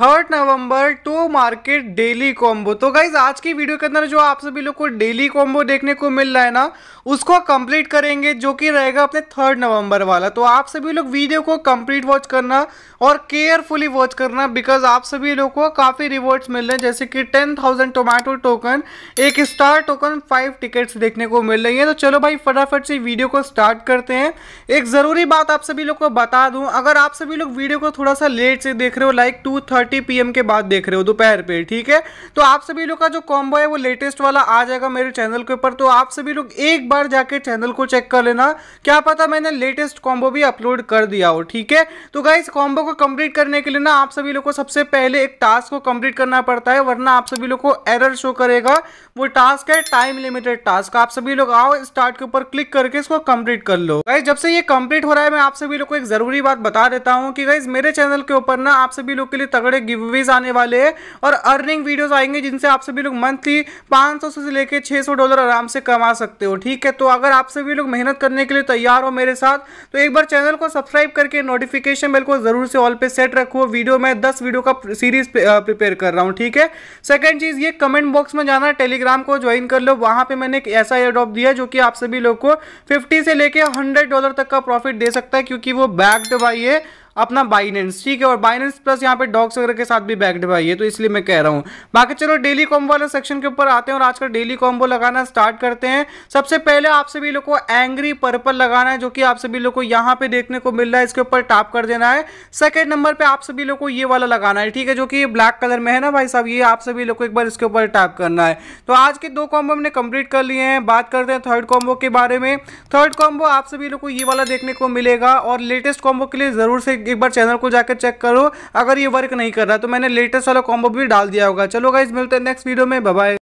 third November to market daily combo तो guys आज की वीडियो के अंदर जो आप सभी लोग को डेली कॉम्बो देखने को मिल रहा है ना उसको कंप्लीट करेंगे जो कि रहेगा अपने थर्ड नवंबर वाला तो आप सभी लोग वीडियो को कंप्लीट वॉच करना और केयरफुली वॉच करना बिकॉज आप सभी लोग को काफ़ी रिवॉर्ड्स मिल रहे हैं जैसे कि टेन थाउजेंड टोमेटो टोकन एक स्टार टोकन फाइव टिकट्स देखने को मिल रही है तो चलो भाई फटाफट से वीडियो को स्टार्ट करते हैं एक ज़रूरी बात आप सभी लोग को बता दूँ अगर आप सभी लोग वीडियो को थोड़ा सा लेट से देख रहे हो like two thirty thirty PM के बाद देख रहे हो दोपहर पे ठीक है तो आप सभी लोग का जो कॉम्बो है वो लेटेस्ट वाला आ जाएगा मेरे चैनल के ऊपर तो आप सभी लोग एक बार जाके चैनल को चेक कर लेना क्या पता मैंने लेटेस्ट कॉम्बो भी अपलोड कर दिया हो ठीक है तो गाइस कॉम्बो को कंप्लीट करने के लिए ना आप सभी लोग को सबसे पहले एक टास्क को कंप्लीट करना पड़ता है वरना आप सभी लोग को एरर शो करेगा वो टास्क है टाइम लिमिटेड टास्क आप सभी लोग आओ स्टार्ट के ऊपर क्लिक करके इसको कंप्लीट कर लो गाइज जब से ये कंप्लीट हो रहा है मैं आप सभी लोग को एक जरूरी बात बता देता हूँ कि गाइज मेरे चैनल के ऊपर ना आप सभी लोग के लिए तगड़े सारे गिववेज आने वाले हैं और अर्निंग वीडियोस आएंगे जिनसे आप सभी लोग मंथली 500 से लेकर 600 डॉलर आराम से कमा सकते हो ठीक है तो अगर आप सभी लोग मेहनत करने के लिए तैयार हो मेरे साथ तो एक बार चैनल को सब्सक्राइब करके नोटिफिकेशन बेल को ज़रूर से ऑल पे सेट रखो वीडियो में दस वीडियो का सीरीज प्रिपेयर कर रहा हूँ ठीक है सेकेंड चीज़ ये कमेंट बॉक्स में जाना टेलीग्राम को ज्वाइन कर लो वहाँ पर मैंने एक ऐसा एयर ड्रॉप दिया जो कि आप सभी लोग को फिफ्टी से लेकर हंड्रेड डॉलर तक का प्रॉफिट दे सकता है क्योंकि वो बैग्ड बाई है अपना बाइनेंस ठीक है और बाइनेंस प्लस यहाँ पे डॉक्स वगैरह के साथ भी बैक्ड भाई है तो इसलिए मैं कह रहा हूँ बाकी चलो डेली कॉम्बो वाले सेक्शन के ऊपर आते हैं और आज का डेली कॉम्बो लगाना स्टार्ट करते हैं सबसे पहले आप सभी लोग को एंग्री पर्पल लगाना है जो कि आप सभी लोग को यहाँ पे देखने को मिल रहा है इसके ऊपर टाप कर देना है सेकेंड नंबर पर आप सभी लोग को ये वाला लगाना है ठीक है जो कि ब्लैक कलर में है ना भाई साहब ये आप सभी लोग को एक बार इसके ऊपर टाप करना है तो आज के दो कॉम्बो हमने कंप्लीट कर लिए हैं बात करते हैं थर्ड कॉम्बो के बारे में थर्ड कॉम्बो आप सभी लोग को ये वाला देखने को मिलेगा और लेटेस्ट कॉम्बो के लिए जरूर से एक बार चैनल को जाकर चेक करो अगर ये वर्क नहीं कर रहा तो मैंने लेटेस्ट वाला कॉम्बो भी डाल दिया होगा चलो गाइज मिलते हैं नेक्स्ट वीडियो में बाय